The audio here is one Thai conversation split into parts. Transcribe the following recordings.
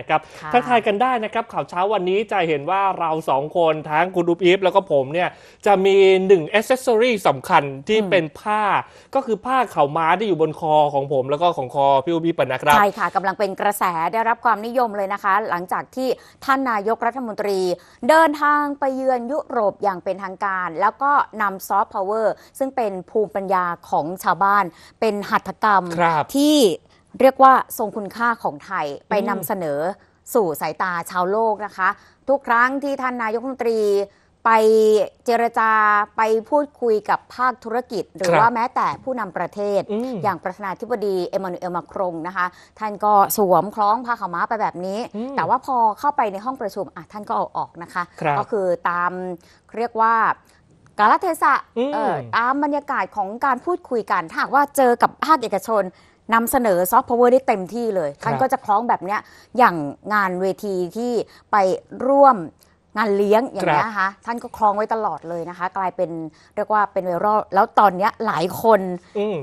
นะครับทักทายกันได้นะครับข่าวเช้าวันนี้จะเห็นว่าเราสองคนทั้งคุณอุปีิฟแล้วก็ผมเนี่ย จะมีหนึ่งอ c เซสซอรีสำคัญที่เป็นผ้า ก็คือผ้าเข่าม้าที่อยู่บนคอของผมแล้วก็ของคอพี่อุปีิฟนะครับ ใช่ค่ะกำลังเป็นกระแสได้รับความนิยมเลยนะคะ หลังจากที่ท่านนายกรัฐมนตรีเดินทางไปเยือนยุโรปอย่างเป็นทางการ แล้วก็นำซอฟต์พาวเวอร์ซึ่งเป็นภูมิปัญญาของชาวบ้านเป็นหัตถกรรมที่เรียกว่าทรงคุณค่าของไทย ไปนำเสนอสู่สายตาชาวโลกนะคะ ทุกครั้งที่ท่านนายกรัฐมนตรีไปเจรจาไปพูดคุยกับภาคธุรกิจ หรือว่าแม้แต่ผู้นำประเทศออย่างประธานาธิบดีเอมานูเอลมาครงนะคะ ท่านก็สวมคล้องผ้าขาวม้าไปแบบนี้ แต่ว่าพอเข้าไปในห้องประชุมท่านก็เอาออกนะคะคก็คือตามเรียกว่า กาลเทศะตามบรรยากาศของการพูดคุยกันถ้าว่าเจอกับภาคเอกชนนำเสนอซอฟต์พาวเวอร์ได้เต็มที่เลย ท่านก็จะคล้องแบบเนี้ยอย่างงานเวทีที่ไปร่วมงานเลี้ยงอย่างนี้นะคะท่านก็คลองไว้ตลอดเลยนะคะ กลายเป็นเรียกว่าเป็นไวรัลแล้วตอนนี้หลายคน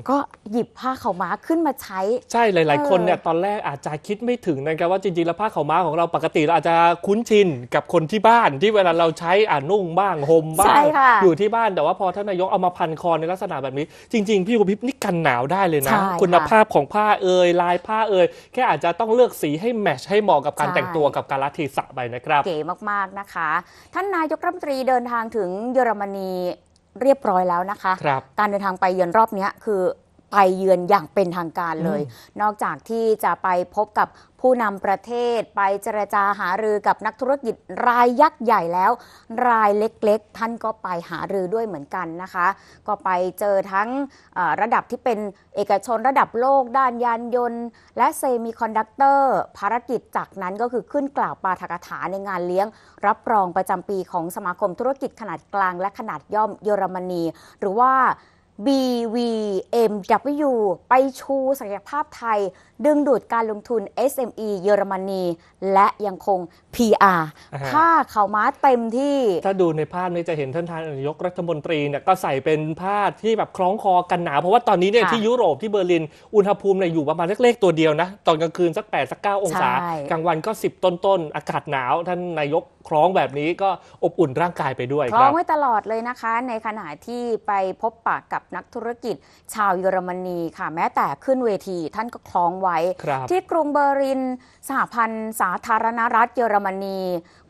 ก็หยิบผ้าขาวม้าขึ้นมาใช้ ใช่หลาย ๆ คนเนี่ยตอนแรกอาจจะคิดไม่ถึงนะครับว่าจริงๆแล้วผ้าขาวม้าของเราปกติเราอาจจะคุ้นชินกับคนที่บ้านที่เวลาเราใช้อ่านุ่งบ้างห่มบ้างอยู่ที่บ้านแต่ว่าพอท่านนายกเอามาพันคอในลักษณะแบบนี้จริงๆพี่กุณพิบนี่กันหนาวได้เลยนะ คุณภาพของผ้าเอ่ยลายผ้าเอ่ยแค่อาจจะต้องเลือกสีให้แมชให้เหมาะกับการแต่งตัวกับการละทศะไปนะครับเก๋มากๆนะคะท่านนายกรัฐมนตรีเดินทางถึงเยอรมนีเรียบร้อยแล้วนะคะคการเดินทางไปเยือนรอบนี้คือไปเยือนอย่างเป็นทางการเลย นอกจากที่จะไปพบกับผู้นำประเทศ ไปเจรจาหารือกับนักธุรกิจรายยักษ์ใหญ่แล้วรายเล็กๆ ท่านก็ไปหารือด้วยเหมือนกันนะคะ ก็ไปเจอทั้งระดับที่เป็นเอกชนระดับโลก ด้านยานยนต์ และเซมิคอนดักเตอร์ ภารกิจจากนั้นก็คือขึ้นกล่าวปาฐกถาในงานเลี้ยงรับรองประจำปีของสมาคมธุรกิจขนาดกลางและขนาดย่อมเยอรมนีหรือว่า BVMW ไปชูศักยภาพไทยดึงดูดการลงทุน SME เยอรมนี และยังคง PR ผ้าเขาม้าเต็มที่ ถ้าดูในภาพนี้จะเห็นท่านทานนายกรัฐมนตรีเนี่ยก็ใส่เป็นผ้าที่แบบคล้องคอกันหนาวเพราะว่าตอนนี้เนี่ยที่ยุโรปที่เบอร์ลินอุณหภูมิเนี่ยอยู่ประมาณเล็กๆตัวเดียวนะ ตอนกลางคืน สัก8ปดสักเองศากลางวันก็ 10 ต้นๆอากาศหนาวท่านนายกคล้องแบบนี้ก็อบอุ่นร่างกายไปด้วยคล้องไว้ตลอดเลยนะคะ ในขณะที่ไปพบปะกับนักธุรกิจ ชาวเยอรมนีค่ะแม้แต่ขึ้นเวที ท่านก็คล้องไว้ไว้ที่กรุงเบอร์ลินสหพันธ์สาธารณรัฐเยอรมนี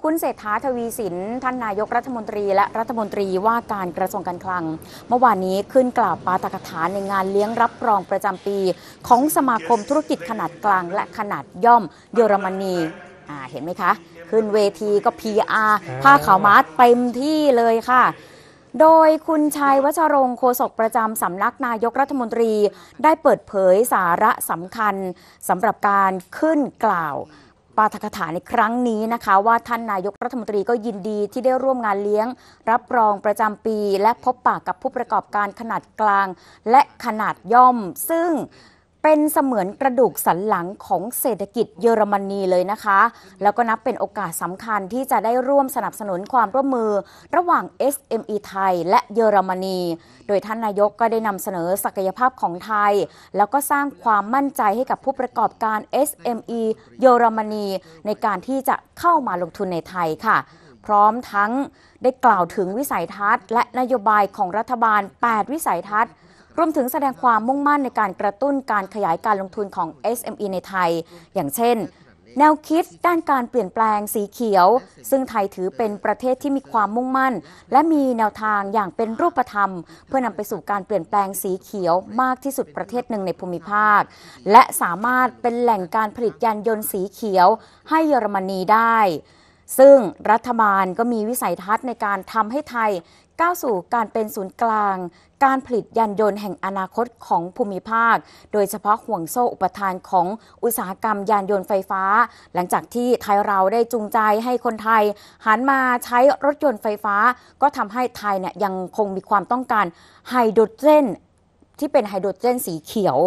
คุณเศรษฐาทวีสิน ท่านนายกรัฐมนตรีและรัฐมนตรีว่าการกระทรวงการคลัง เมื่อวานนี้ขึ้นกล่าวปาตกถาในงานเลี้ยงรับรองประจำปีของสมาคมธุรกิจขนาดกลาง และขนาดย่อมเยอรมนี เห็นไหมคะ ขึ้นเวทีก็ PR ผ้าขาวมา์าเต็มที่เลยค่ะโดยคุณชัยวัชรงค์โฆษกประจำสำนักนายกรัฐมนตรีได้เปิดเผยสาระสำคัญสำหรับการขึ้นกล่าว ปาฐกถาในครั้งนี้นะคะ ว่าท่านนายกรัฐมนตรีก็ยินดีที่ได้ร่วมงานเลี้ยงรับรองประจำปีและพบปากกับผู้ประกอบการขนาดกลางและขนาดย่อม ซึ่งเป็นเสมือนกระดูกสันหลังของเศรษฐกิจเยอรมนีเลยนะคะ แล้วก็นับเป็นโอกาสสำคัญที่จะได้ร่วมสนับสนุนความร่วมมือระหว่าง SME ไทย และเยอรมนี โดยท่านนายกก็ได้นำเสนอศักยภาพของไทย แล้วก็สร้างความมั่นใจให้กับผู้ประกอบการ SME เยอรมนีในการที่จะเข้ามาลงทุนในไทยค่ะ พร้อมทั้งได้กล่าวถึงวิสัยทัศน์ และนโยบายของรัฐบาล 8 วิสัยทัศน์รวมถึงแสดงความมุ่งมั่นในการกระตุ้นการขยายการลงทุนของ SME ในไทย อย่างเช่น แนวคิดด้านการเปลี่ยนแปลงสีเขียว ซึ่งไทยถือเป็นประเทศที่มีความมุ่งมั่น และมีแนวทางอย่างเป็นรูปธรรม เพื่อนำไปสู่การเปลี่ยนแปลงสีเขียวมากที่สุดประเทศหนึ่งในภูมิภาค และสามารถเป็นแหล่งการผลิตยานยนต์สีเขียว ให้เยอรมนีได้ซึ่งรัฐบาลก็มีวิสัยทัศน์ในการทำให้ไทย ก้าวสู่การเป็นศูนย์กลาง การผลิตยานยนต์แห่งอนาคตของภูมิภาค โดยเฉพาะห่วงโซ่อุปทานของอุตสาหกรรมยานยนต์ไฟฟ้า หลังจากที่ไทยเราได้จูงใจให้คนไทยหันมาใช้รถยนต์ไฟฟ้า ก็ทำให้ไทยเนี่ยยังคงมีความต้องการไฮโดรเจนที่เป็นไฮโดรเจนสีเขียว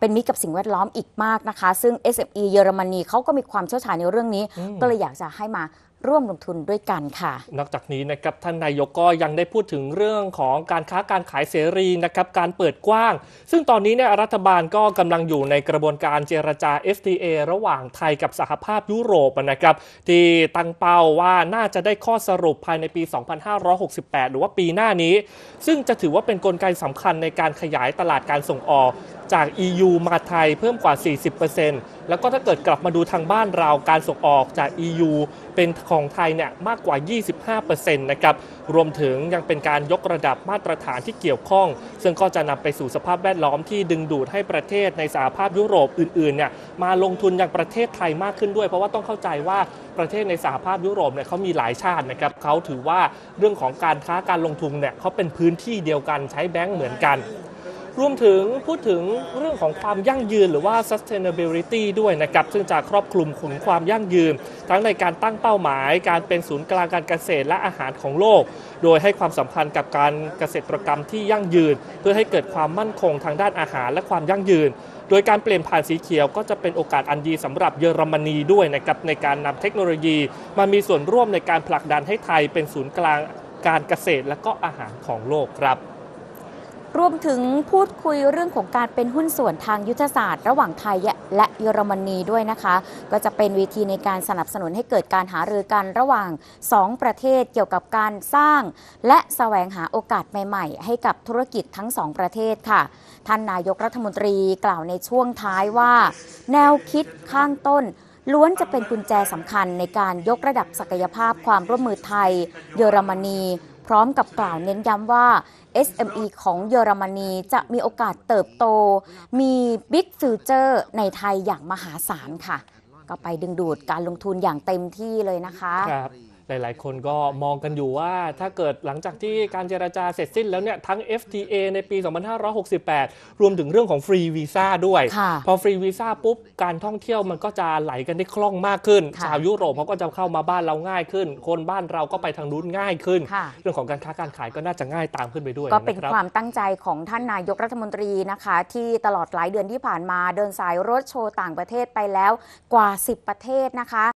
เป็นมิตรกับสิ่งแวดล้อมอีกมากนะคะ ซึ่ง SME เยอรมนีเขาก็มีความเชี่ยวชาญในเรื่องนี้ ก็เลยอยากจะให้มาร่วมลงทุนด้วยกันค่ะ นอกจากนี้นะครับ ท่านนายกก็ยังได้พูดถึงเรื่องของการค้าการขายเสรี นะครับ การเปิดกว้าง ซึ่งตอนนี้เนี่ยรัฐบาลก็กำลังอยู่ในกระบวนการเจรจา FTA ระหว่างไทยกับสหภาพยุโรปนะครับที่ตั้งเป้าว่าน่าจะได้ข้อสรุปภายในปี 2568 หรือว่าปีหน้านี้ ซึ่งจะถือว่าเป็นนกลไกสำคัญในการขยายตลาดการส่งออกจาก EU มาไทยเพิ่มกว่า 40%แล้วก็ถ้าเกิดกลับมาดูทางบ้านเรา การส่งออกจาก EU เป็นของไทยเนี่ยมากกว่า 25%นะครับ รวมถึงยังเป็นการยกระดับมาตรฐานที่เกี่ยวข้อง ซึ่งก็จะนำไปสู่สภาพแวดล้อมที่ดึงดูดให้ประเทศในสหภาพยุโรปอื่นๆเนี่ยมาลงทุนอย่างประเทศไทยมากขึ้นด้วยเพราะว่าต้องเข้าใจว่าประเทศในสหภาพยุโรปเนี่ยเขามีหลายชาตินะครับเขาถือว่าเรื่องของการค้าการลงทุนเนี่ยเขาเป็นพื้นที่เดียวกันใช้แบงก์เหมือนกันรวมถึงพูดถึงเรื่องของความยั่งยืน หรือว่า sustainability ด้วยนะครับ ซึ่งจะครอบคลุมขุนความยั่งยืนทั้งในการตั้งเป้าหมายการเป็นศูนย์กลางการเกษตรและอาหารของโลก โดยให้ความสัมพันธ์กับการเกษตรกรรมที่ยั่งยืน เพื่อให้เกิดความมั่นคงทางด้านอาหารและความยั่งยืน โดยการเปลี่ยนผ่านสีเขียว ก็จะเป็นโอกาสอันดีสำหรับเยอรมนีด้วยนะครับในการนำเทคโนโลยี มามีส่วนร่วมในการผลักดันให้ไทยเป็นศูนย์กลางการเกษตร และก็อาหารของโลกครับรวมถึงพูดคุยเรื่องของการเป็นหุ้นส่วนทางยุทธศาสตร์ระหว่างไทยและเยอรมนีด้วยนะคะ ก็จะเป็นวิธีในการสนับสนุนให้เกิดการหารือกันระหว่าง 2 ประเทศเกี่ยวกับการสร้าง และแสวงหาโอกาสใหม่ๆให้กับธุรกิจทั้ง 2 ประเทศค่ะ ท่านนายกรัฐมนตรีกล่าวในช่วงท้ายว่า แนวคิดข้างต้นล้วนจะเป็นกุญแจสำคัญในการยกระดับศักยภาพความร่วมมือไทยเยอรมนีพร้อมกับกล่าวเน้นย้ำว่า SME ของเยอรมนีจะมีโอกาสเติบโต มีบิ๊กฟิวเจอร์ในไทยอย่างมหาศาลค่ะ ก็ไปดึงดูดการลงทุนอย่างเต็มที่เลยนะคะหลายๆ คนก็มองกันอยู่ว่าถ้าเกิดหลังจากที่การเจราจา เสร็จสิ้นแล้วเนี่ยทั้ง FTA ในปี 2568 รวมถึงเรื่องของฟรีวีซ่าด้วยพอฟรีวีซ่าปุ๊บการท่องเที่ยวมันก็จะไหลกันได้คล่องมากขึ้นชาวยุโรปเขาก็จะเข้ามาบ้านเราง่ายขึ้น คนบ้านเราก็ไปทางนู้นง่ายขึ้น เรื่องของการค้าการขายก็น่าจะง่ายตามขึ้นไปด้วย ก็เป็นความตั้งใจของท่านนายกรัฐมนตรีนะคะ ที่ตลอดหลายเดือนที่ผ่านมา เดินสายรถโชว์ต่างประเทศไปแล้วกว่า 10 ประเทศนะคะ